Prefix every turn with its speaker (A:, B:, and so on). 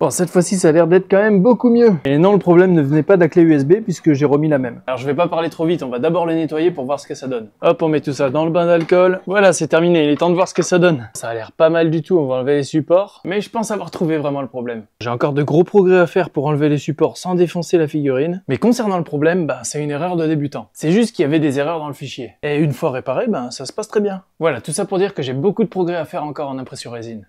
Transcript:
A: Bon, cette fois-ci, ça a l'air d'être quand même beaucoup mieux. Et non, le problème ne venait pas de la clé USB puisque j'ai remis la même.
B: Alors, je vais pas parler trop vite, on va d'abord le nettoyer pour voir ce que ça donne. Hop, on met tout ça dans le bain d'alcool. Voilà, c'est terminé, il est temps de voir ce que ça donne. Ça a l'air pas mal du tout, on va enlever les supports. Mais je pense avoir trouvé vraiment le problème. J'ai encore de gros progrès à faire pour enlever les supports sans défoncer la figurine. Mais concernant le problème, bah, c'est une erreur de débutant. C'est juste qu'il y avait des erreurs dans le fichier. Et une fois réparé, ben bah, ça se passe très bien. Voilà, tout ça pour dire que j'ai beaucoup de progrès à faire encore en impression résine.